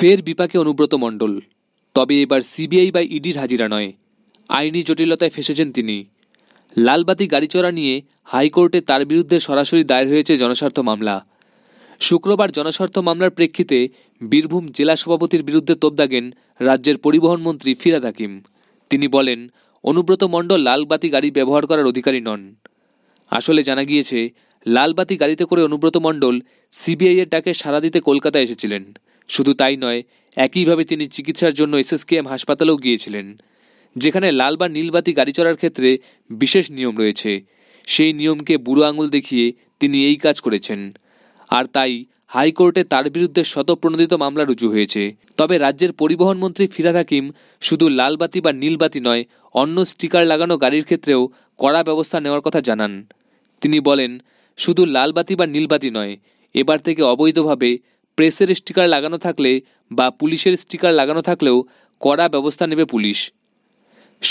ফের বিপাকে অনুব্রত মণ্ডল তবে এবার সিবিআই বা ইডির হাজিরা নয় আইনি জটিলতায় ফেসেছেন তিনি লালবাতি গাড়ি চড়া নিয়ে হাইকোর্টে তার বিরুদ্ধে সরাসরি দায়ের হয়েছে জনস্বার্থ মামলা শুক্রবার জনস্বার্থ মামলার প্রেক্ষিতে বীরভূম জেলা সভাপতির বিরুদ্ধে তোপ দাগেন রাজ্যের পরিবহন মন্ত্রী ফিরাদ হাকিম তিনি বলেন অনুব্রত মণ্ডল লালবাতি গাড়ি ব্যবহার করার অধিকারী নন আসলে জানা গিয়েছে লালবাতি গাড়িতে করে অনুব্রত মণ্ডল সিবিআইয়ের ডাকে সাড়া দিতে কলকাতায় এসেছিলেন শুধু তাই নয় একইভাবে তিনি চিকিৎসার জন্য এসএসকেএম হাসপাতালেও গিয়েছিলেন যেখানে লাল বা নীলবাতি গাড়ি চড়ার ক্ষেত্রে বিশেষ নিয়ম রয়েছে সেই নিয়মকে বুড়ো আঙুল দেখিয়ে তিনি এই কাজ করেছেন আর তাই হাইকোর্টে তার বিরুদ্ধে শতপ্রণোদিত মামলা রুজু হয়েছে তবে রাজ্যের পরিবহন মন্ত্রী ফিরাদ হাকিম শুধু লালবাতি বা নীলবাতি নয় অন্য স্টিকার লাগানো গাড়ির ক্ষেত্রেও কড়া ব্যবস্থা নেওয়ার কথা জানান তিনি বলেন শুধু লালবাতি বা নীলবাতি নয় এবার থেকে অবৈধভাবে প্রেসের স্টিকার লাগানো থাকলে বা পুলিশের স্টিকার লাগানো থাকলেও কড়া ব্যবস্থা নেবে পুলিশ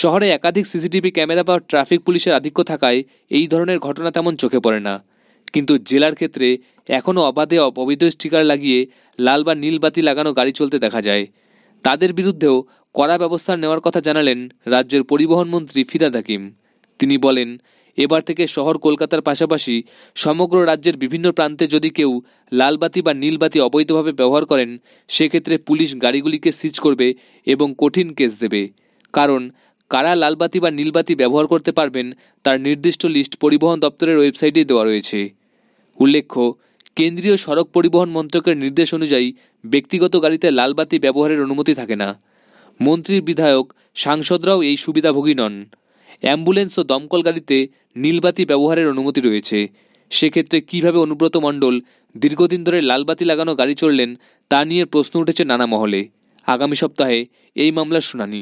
শহরে একাধিক সিসিটিভি ক্যামেরা বা ট্রাফিক পুলিশের আধিক্য থাকায় এই ধরনের ঘটনা তেমন চোখে পড়ে না কিন্তু জেলার ক্ষেত্রে এখনও অবাধে অবৈধ স্টিকার লাগিয়ে লাল বা নীল বাতি লাগানো গাড়ি চলতে দেখা যায় তাদের বিরুদ্ধেও কড়া ব্যবস্থা নেওয়ার কথা জানালেন রাজ্যের পরিবহন মন্ত্রী ফিরাদ হাকিম তিনি বলেন এবার থেকে শহর কলকাতার পাশাপাশি সমগ্র রাজ্যের বিভিন্ন প্রান্তে যদি কেউ লালবাতি বা নীলবাতি অবৈধভাবে ব্যবহার করেন সেক্ষেত্রে পুলিশ গাড়িগুলিকে সিজ করবে এবং কঠিন কেস দেবে কারণ কারা লালবাতি বা নীলবাতি ব্যবহার করতে পারবেন তার নির্দিষ্ট লিস্ট পরিবহন দপ্তরের ওয়েবসাইটে দেওয়া রয়েছে উল্লেখ্য কেন্দ্রীয় সড়ক পরিবহন মন্ত্রকের নির্দেশ অনুযায়ী ব্যক্তিগত গাড়িতে লালবাতি ব্যবহারের অনুমতি থাকে না মন্ত্রী বিধায়ক সাংসদরাও এই সুবিধাভোগী নন অ্যাম্বুলেন্স ও দমকল গাড়িতে নীলবাতি ব্যবহারের অনুমতি রয়েছে সেক্ষেত্রে কিভাবে অনুব্রত মণ্ডল দীর্ঘদিন ধরে লালবাতি লাগানো গাড়ি চড়লেন তা নিয়ে প্রশ্ন উঠেছে নানা মহলে আগামী সপ্তাহে এই মামলার শুনানি